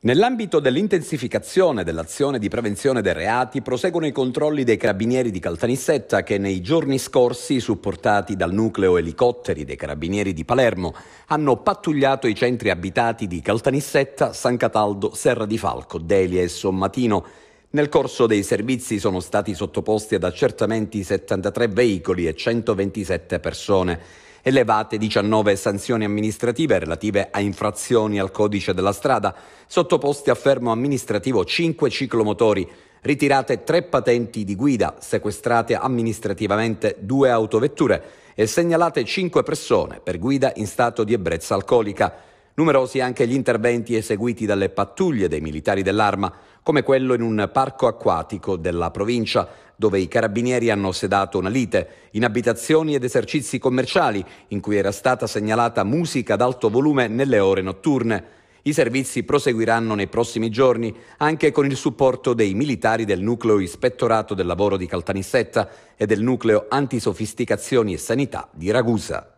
Nell'ambito dell'intensificazione dell'azione di prevenzione dei reati proseguono i controlli dei carabinieri di Caltanissetta che nei giorni scorsi, supportati dal nucleo elicotteri dei carabinieri di Palermo, hanno pattugliato i centri abitati di Caltanissetta, San Cataldo, Serra di Falco, Delia e Sommatino. Nel corso dei servizi sono stati sottoposti ad accertamenti 73 veicoli e 127 persone elevate 19 sanzioni amministrative relative a infrazioni al codice della strada, sottoposti a fermo amministrativo 5 ciclomotori, ritirate 3 patenti di guida, sequestrate amministrativamente 2 autovetture e segnalate 5 persone per guida in stato di ebbrezza alcolica. Numerosi anche gli interventi eseguiti dalle pattuglie dei militari dell'arma, come quello in un parco acquatico della provincia, dove i carabinieri hanno sedato una lite, in abitazioni ed esercizi commerciali, in cui era stata segnalata musica ad alto volume nelle ore notturne. I servizi proseguiranno nei prossimi giorni anche con il supporto dei militari del nucleo ispettorato del lavoro di Caltanissetta e del nucleo antisofisticazioni e sanità di Ragusa.